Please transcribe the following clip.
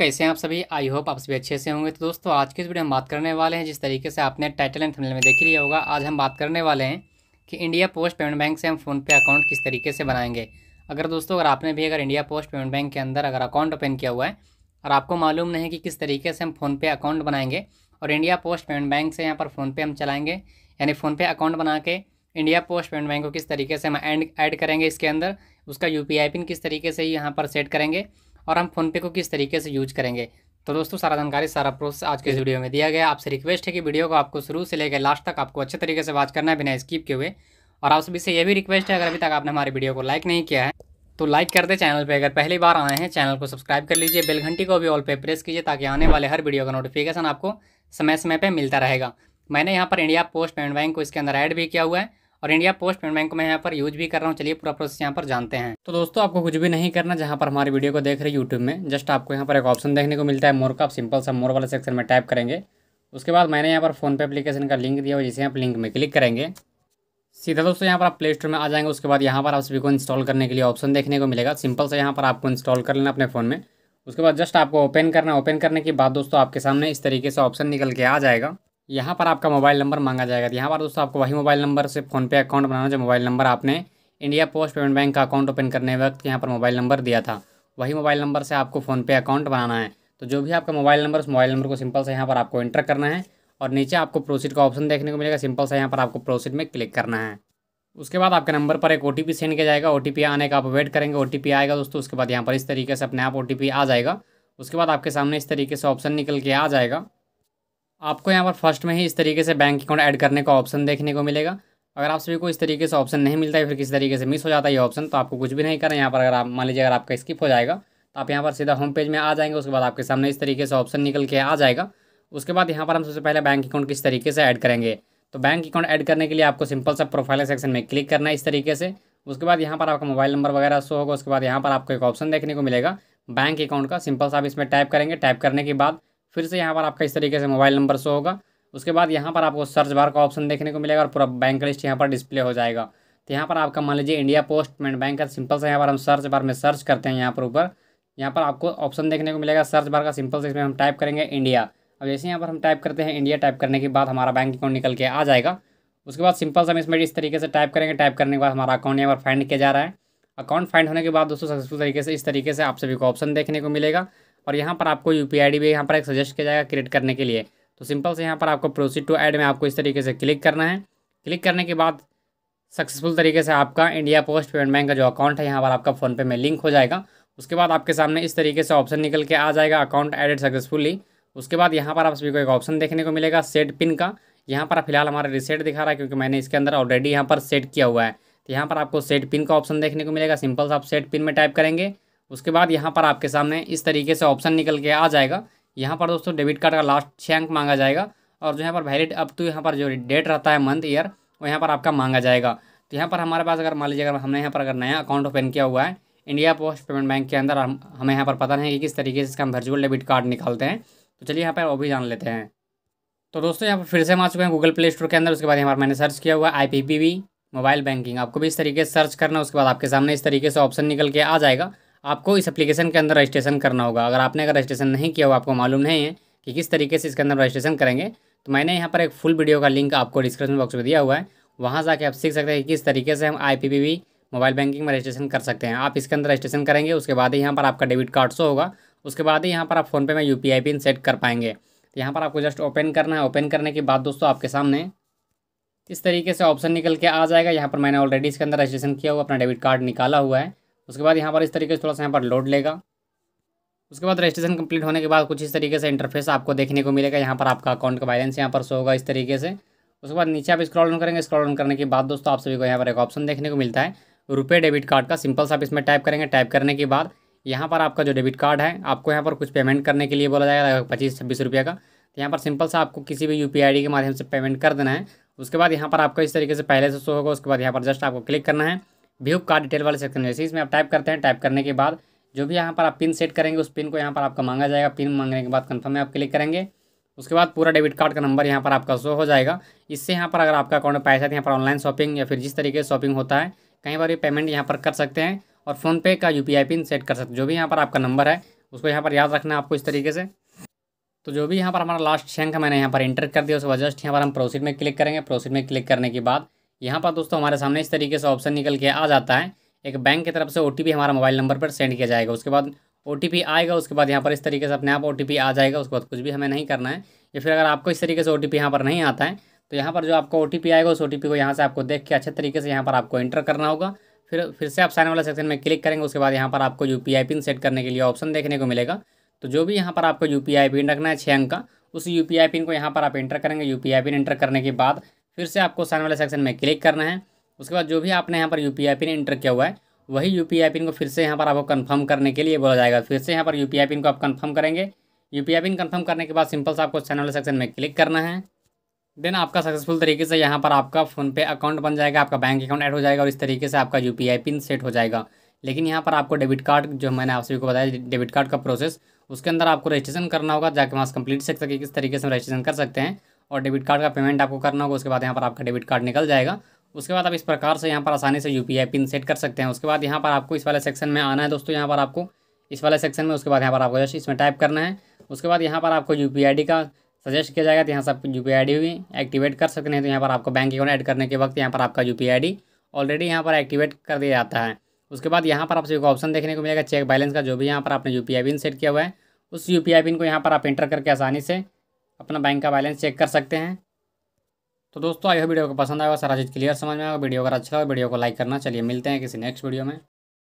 कैसे हैं आप सभी आई होप आप सभी अच्छे से होंगे तो दोस्तों आज के इस वीडियो हम बात करने वाले हैं जिस तरीके से आपने टाइटल एंड थंबनेल में देख लिया होगा आज हम बात करने वाले हैं कि इंडिया पोस्ट पेमेंट बैंक से हम फ़ोनपे अकाउंट किस तरीके से बनाएंगे अगर दोस्तों अगर आपने भी अगर इंडिया पोस्ट पेमेंट बैंक के अंदर अगर अकाउंट ओपन किया हुआ है और आपको मालूम नहीं कि किस तरीके से हम फ़ोनपे अकाउंट बनाएंगे और इंडिया पोस्ट पेमेंट बैंक से यहाँ पर फ़ोनपे हम चलाएँगे यानी फ़ोनपे अकाउंट बना के इंडिया पोस्ट पेमेंट बैंक को किस तरीके से हम ऐड ऐड करेंगे इसके अंदर उसका यू पिन किस तरीके से यहाँ पर सेट करेंगे और हम फ़ोनपे को किस तरीके से यूज करेंगे तो दोस्तों सारा जानकारी सारा प्रोसेस आज के वीडियो में दिया गया आपसे रिक्वेस्ट है कि वीडियो को आपको शुरू से लेकर लास्ट तक आपको अच्छे तरीके से वॉच करना है बिना स्किप किए हुए और आप सभी से ये भी रिक्वेस्ट है अगर अभी तक आपने हमारे वीडियो को लाइक नहीं किया है तो लाइक कर दे चैनल पे अगर पहली बार आए हैं चैनल को सब्सक्राइब कर लीजिए बेल घंटी को भी ऑल पे प्रेस कीजिए ताकि आने वाले हर वीडियो का नोटिफिकेशन आपको समय समय पर मिलता रहेगा मैंने यहाँ पर इंडिया पोस्ट पेमेंट बैंक को इसके अंदर ऐड भी किया हुआ है और इंडिया पोस्ट पेमेंट बैंक को मैं यहाँ पर यूज भी कर रहा हूँ चलिए पूरा प्रोसेस यहाँ पर जानते हैं तो दोस्तों आपको कुछ भी नहीं करना जहाँ पर हमारी वीडियो को देख रहे यूट्यूब में जस्ट आपको यहाँ पर एक ऑप्शन देखने को मिलता है मोर का आप सिंपल सा मोर वाले सेक्शन में टाइप करेंगे उसके बाद मैंने यहाँ पर फोनपे अपलीकेशन का लिंक दिया और जिसे आप लिंक में क्लिक करेंगे सीधा दोस्तों यहाँ पर आप प्ले स्टोर में आ जाएंगे उसके बाद यहाँ पर आप सभी को इंस्टॉल करने के लिए ऑप्शन देखने को मिलेगा सिंपल से यहाँ पर आपको इंस्टॉल कर लेना अपने फ़ोन में उसके बाद जस्ट आपको ओपन करना ओपन करने के बाद दोस्तों आपके सामने इस तरीके से ऑप्शन निकल के आ जाएगा यहाँ पर आपका मोबाइल नंबर मांगा जाएगा तो यहाँ पर दोस्तों आपको वही मोबाइल नंबर से फ़ोनपे अकाउंट बनाना जो मोबाइल नंबर आपने इंडिया पोस्ट पेमेंट बैंक का अकाउंट ओपन करने वक्त यहाँ पर मोबाइल नंबर दिया था वही मोबाइल नंबर से आपको फ़ोनपे अकाउंट बनाना है तो जो भी आपका मोबाइल नंबर उस मोबाइल नंबर को सिंपल से यहाँ पर आपको एंटर करना है और नीचे आपको प्रोसीड का ऑप्शन देखने को मिलेगा सिंपल से यहाँ पर आपको प्रोसीड में क्लिक करना है उसके बाद आपके नंबर पर एक ओ सेंड किया जाएगा ओ आने का आप वेट करेंगे ओ आएगा दोस्तों उसके बाद यहाँ पर इस तरीके से अपने आप ओ आ जाएगा उसके बाद आपके सामने इस तरीके से ऑप्शन निकल के आ जाएगा आपको यहाँ पर फर्स्ट में ही इस तरीके से बैंक अकाउंट ऐड करने का ऑप्शन देखने को मिलेगा अगर आप सभी को इस तरीके से ऑप्शन नहीं मिलता है फिर किसी तरीके से मिस हो जाता है ये ऑप्शन तो आपको कुछ भी नहीं करना यहाँ पर अगर आप मान लीजिए अगर आपका स्किप हो जाएगा तो आप यहाँ पर सीधा होम पेज में आ जाएंगे उसके बाद आपके सामने इस तरीके से ऑप्शन निकल के आ जाएगा उसके बाद यहाँ पर हम सबसे पहले बैंक अकाउंट किस तरीके से ऐड करेंगे तो बैंक अकाउंट ऐड करने के लिए आपको सिंपल सा प्रोफाइल सेक्शन में क्लिक करना है इस तरीके से उसके बाद यहाँ पर आपका मोबाइल नंबर वगैरह शो होगा उसके बाद यहाँ पर आपको एक ऑप्शन देखने को मिलेगा बैंक अकाउंट का सिंपल सा आप इसमें टाइप करेंगे टाइप करने के बाद फिर से यहाँ पर आपका इस तरीके से मोबाइल नंबर शो होगा उसके बाद यहाँ पर आपको सर्च बार का ऑप्शन देखने को मिलेगा और पूरा बैंक लिस्ट यहाँ पर डिस्प्ले हो जाएगा तो यहाँ पर आपका मान लीजिए इंडिया पोस्ट पेमेंट बैंक का सिंपल से यहाँ पर हम सर्च बार में सर्च करते हैं यहाँ पर ऊपर यहाँ पर आपको ऑप्शन देखने को मिलेगा सर्च बार का सिंपल से इसमें हम टाइप करेंगे इंडिया अब जैसे यहाँ पर हम टाइप करते हैं इंडिया टाइप करने के बाद हमारा बैंक अकाउंट निकल के आ जाएगा उसके बाद सिंपल से हम इसमें इस तरीके से टाइप करेंगे टाइप करने के बाद हमारा अकाउंट यहाँ पर फाइंड किया जा रहा है अकाउंट फाइंड होने के बाद दोस्तों सक्सेसफुल तरीके से इस तरीके से आप सभी को ऑप्शन देखने को मिलेगा और यहाँ पर आपको यू पी आई भी यहाँ पर एक सजेस्ट किया जाएगा क्रिएट करने के लिए तो सिंपल से यहाँ पर आपको प्रोसीड टू ऐड में आपको इस तरीके से क्लिक करना है क्लिक करने के बाद सक्सेसफुल तरीके से आपका इंडिया पोस्ट पेमेंट बैंक का जो अकाउंट है यहाँ पर आपका फ़ोनपे में लिंक हो जाएगा उसके बाद आपके सामने इस तरीके से ऑप्शन निकल के आ जाएगा अकाउंट एडेड सक्सेसफुली उसके बाद यहाँ पर आप सभी को एक ऑप्शन देखने को मिलेगा सेट पिन का यहाँ पर फिलहाल हमारा रिसेट दिखा रहा है क्योंकि मैंने इसके अंदर ऑलरेडी यहाँ पर सेट किया हुआ है तो यहाँ पर आपको सेट पिन का ऑप्शन देखने को मिलेगा सिंपल से आप सेट पिन में टाइप करेंगे उसके बाद यहाँ पर आपके सामने इस तरीके से ऑप्शन निकल के आ जाएगा यहाँ पर दोस्तों डेबिट कार्ड का लास्ट छः अंक मांगा जाएगा और जो यहाँ पर वैलिड अप टू यहाँ पर जो डेट रहता है मंथ ईयर वो यहाँ पर आपका मांगा जाएगा तो यहाँ पर हमारे पास अगर मान लीजिए अगर हमने यहाँ पर अगर नया अकाउंट ओपन किया हुआ है इंडिया पोस्ट पेमेंट बैंक के अंदर हम हमें यहाँ पर पता नहीं कि किस तरीके से इसका हम वर्चुअल डेबिट कार्ड निकालते हैं तो चलिए यहाँ पर वो भी जान लेते हैं तो दोस्तों यहाँ पर फिर से हम आ चुके हैं गूगल प्ले स्टोर के अंदर उसके बाद यहाँ पर मैंने सर्च किया हुआ आई पी मोबाइल बैंकिंग आपको भी इस तरीके से सर्च करना उसके बाद आपके सामने इस तरीके से ऑप्शन निकल के आ जाएगा आपको इस एप्लीकेशन के अंदर रजिस्ट्रेशन करना होगा अगर आपने अगर रजिस्ट्रेशन नहीं किया हो आपको मालूम नहीं है कि किस तरीके से इसके अंदर रजिस्ट्रेशन करेंगे तो मैंने यहाँ पर एक फुल वीडियो का लिंक आपको डिस्क्रिप्शन बॉक्स में दिया हुआ है वहाँ जाके आप सीख सकते हैं कि किस तरीके से हम आई मोबाइल बैंकिंग में रजिस्ट्रेशन कर सकते हैं आप इसके अंदर रजिस्ट्रेशन करेंगे उसके बाद ही यहाँ पर आपका डेबिट कार्ड शो होगा उसके बाद ही यहाँ पर आप फ़ोनपे में यू पिन सेट कर पाएंगे तो यहाँ पर आपको जस्ट ओपन करना है ओपन करने के बाद दोस्तों आपके सामने इस तरीके से ऑप्शन निकल के आ जाएगा यहाँ पर मैंने ऑलरेडी इसके अंदर रजिस्ट्रेशन किया हुआ अपना डेबिट कार्ड निकाला हुआ है उसके बाद यहाँ पर इस तरीके से थोड़ा सा यहाँ पर लोड लेगा उसके बाद रजिस्ट्रेशन कंप्लीट होने के बाद कुछ इस तरीके से इंटरफेस आपको देखने को मिलेगा यहाँ पर आपका अकाउंट का बैलेंस यहाँ पर शो होगा इस तरीके से उसके बाद नीचे आप स्क्रॉल ऑन करेंगे स्क्रॉल ऑन करने के बाद दोस्तों आप सभी को यहाँ पर एक ऑप्शन देखने को मिलता है रुपये डेबिट कार्ड का सिंपल से आप इसमें टाइप करेंगे टाइप करने के बाद यहाँ पर आपका जो डेबिट कार्ड है आपको यहाँ पर कुछ पेमेंट करने के लिए बोला जाएगा लगभग पच्चीस छब्बीस रुपये का तो यहाँ पर सिंपल सा आपको किसी भी यू पी के माध्यम से पेमेंट कर देना है उसके बाद यहाँ पर आपका इस तरीके से पहले से शो होगा उसके बाद यहाँ पर जस्ट आपको क्लिक करना है व्यू कार्ड डिटेल वाले सेक्शन जैसे इसमें आप टाइप करते हैं टाइप करने के बाद जो भी यहाँ पर आप पिन सेट करेंगे उस पिन को यहाँ पर आपका मांगा जाएगा पिन मांगने के बाद कन्फर्म में आप क्लिक करेंगे उसके बाद पूरा डेबिट कार्ड का नंबर यहाँ पर आपका शो हो जाएगा इससे यहाँ पर अगर आपका अकाउंट में पैसा है तो यहाँ पर ऑनलाइन शॉपिंग या फिर जिस तरीके से शॉपिंग होता है कहीं बार भी पेमेंट यहाँ पर कर सकते हैं और फ़ोनपे का यू पिन सेट कर सकते जो भी यहाँ पर आपका नंबर है उसको यहाँ पर याद रखना है आपको इस तरीके से तो जो भी यहाँ पर हमारा लास्ट है मैंने यहाँ पर एंटर कर दिया उसके बाद जस्ट यहाँ पर हम प्रोसीड में क्लिक करेंगे प्रोसीड में क्लिक करने के बाद यहाँ पर दोस्तों हमारे सामने इस तरीके से ऑप्शन निकल के आ जाता है एक बैंक की तरफ से ओ हमारा मोबाइल नंबर पर सेंड किया जाएगा उसके बाद ओ आएगा उसके बाद यहाँ पर इस तरीके से अपने आप ओ आ जाएगा उसके बाद कुछ भी हमें नहीं करना है या फिर अगर आपको इस तरीके से ओ टी यहाँ पर नहीं आता है तो यहाँ पर जो आपको ओ आएगा उस ओ को यहाँ से आपको देख के अच्छे तरीके से यहाँ पर आपको एंटर करना होगा फिर फिर से आप साइन वाला सेक्शन में क्लिक करेंगे उसके बाद यहाँ पर आपको यू पिन सेट करने के लिए ऑप्शन देखने को मिलेगा तो जो भी यहाँ पर आपको यू पिन रखना है छः अंक का उस यू पिन को यहाँ पर आप एंटर करेंगे यू पिन एंटर करने के बाद फिर से आपको साइन वाले सेक्शन में क्लिक करना है उसके बाद जो भी आपने यहाँ पर U P I pin enter किया हुआ है वही यू पी आई पिन को फिर से यहाँ पर आपको कन्फर्म करने के लिए बोला जाएगा फिर से यहाँ पर यू पी आई पिन को आप कन्फर्म करेंगे U P I pin confirm करने के बाद सिंपल से आपको साइन वाले सेक्शन में क्लिक करना है देन आपका सक्सेसफुल तरीके से यहाँ पर आपका फ़ोनपे अकाउंट बन जाएगा आपका बैंक अकाउंट ऐड हो जाएगा और इस तरीके से आपका U P I pin set हो जाएगा लेकिन यहाँ पर आपको डेबिट कार्ड जो मैंने आप सभी को बताया डेबिट कार्ड का प्रोसेस उसके अंदर आपको रजिस्ट्रेशन करना होगा जाके वहाँ से कंप्लीट सीख सके किस तरीके से हम रजिस्ट्रेशन कर सकते हैं और डेबिट कार्ड का पेमेंट आपको करना होगा उसके बाद यहाँ पर आपका डेबिट कार्ड निकल जाएगा उसके बाद आप इस प्रकार से यहाँ पर आसानी से यू पिन सेट कर सकते हैं उसके बाद यहाँ पर आपको इस वाले सेक्शन में आना है दोस्तों यहाँ पर आपको इस वाले सेक्शन में उसके बाद यहाँ पर आपको जस्ट इसमें टाइप करना है उसके बाद यहाँ पर आपको यू पी का सजेस्ट किया जाएगा तो यहाँ सब यू पी आई भी एक्टिवेट कर सकते हैं तो यहाँ पर आपको बैंक अकाउंट ऐड करने के वक्त यहाँ पर आपका यू पी ऑलरेडी यहाँ पर एक्टिवेट कर दिया जाता है उसके बाद यहाँ पर आपसे एक ऑप्शन देखने को मिलेगा चेक बैलेंस का जो भी यहाँ पर आपने यू पिन सेट किया हुआ है उस यू पिन को यहाँ पर आप इंटर करके आसानी से अपना बैंक का बैलेंस चेक कर सकते हैं तो दोस्तों आई हो वीडियो को पसंद आएगा सारा चीज़ क्लियर समझ में आएगा वीडियो अगर अच्छा लगा वीडियो को लाइक करना चलिए मिलते हैं किसी नेक्स्ट वीडियो में